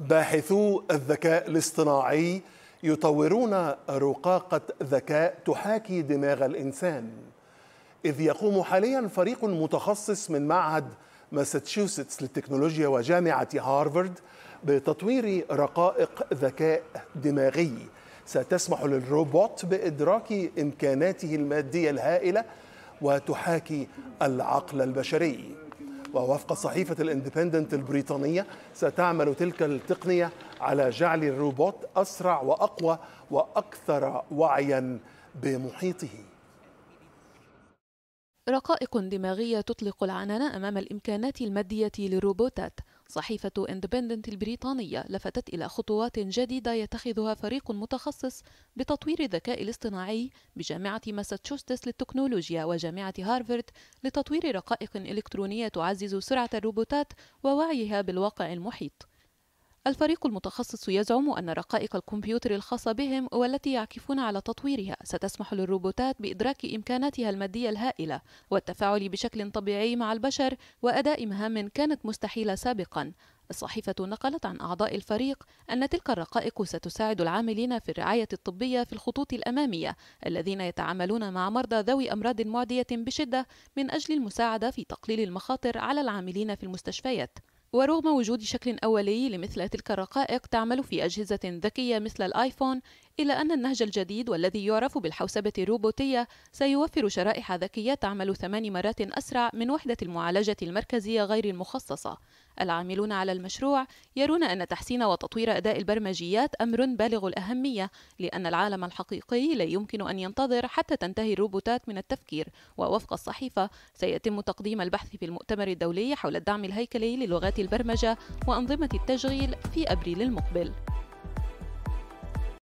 باحثو الذكاء الاصطناعي يطورون رقاقة ذكاء تحاكي دماغ الإنسان إذ يقوم حاليا فريق متخصص من معهد ماساتشوستس للتكنولوجيا وجامعة هارفارد بتطوير رقائق ذكاء دماغي ستسمح للروبوت بإدراك إمكاناته المادية الهائلة وتحاكي العقل البشري ووفق صحيفة الاندبندنت البريطانية ستعمل تلك التقنية على جعل الروبوت أسرع وأقوى وأكثر وعيا بمحيطه رقائق دماغية تطلق العنان أمام الإمكانات المادية للروبوتات صحيفة اندبندنت البريطانية لفتت إلى خطوات جديدة يتخذها فريق متخصص بتطوير الذكاء الاصطناعي بجامعة ماساتشوستس للتكنولوجيا وجامعة هارفارد لتطوير رقائق إلكترونية تعزز سرعة الروبوتات ووعيها بالواقع المحيط الفريق المتخصص يزعم أن رقائق الكمبيوتر الخاصة بهم والتي يعكفون على تطويرها ستسمح للروبوتات بإدراك إمكاناتها المادية الهائلة والتفاعل بشكل طبيعي مع البشر وأداء مهام كانت مستحيلة سابقا الصحيفة نقلت عن أعضاء الفريق أن تلك الرقائق ستساعد العاملين في الرعاية الطبية في الخطوط الأمامية الذين يتعاملون مع مرضى ذوي أمراض معدية بشدة من أجل المساعدة في تقليل المخاطر على العاملين في المستشفيات ورغم وجود شكل أولي لمثل تلك الرقائق تعمل في أجهزة ذكية مثل الآيفون إلا أن النهج الجديد والذي يعرف بالحوسبة الروبوتية سيوفر شرائح ذكية تعمل ثمان مرات أسرع من وحدة المعالجة المركزية غير المخصصة. العاملون على المشروع يرون أن تحسين وتطوير أداء البرمجيات أمر بالغ الأهمية لأن العالم الحقيقي لا يمكن أن ينتظر حتى تنتهي الروبوتات من التفكير ووفق الصحيفة سيتم تقديم البحث في المؤتمر الدولي حول الدعم الهيكلي للغات البرمجة وأنظمة التشغيل في أبريل المقبل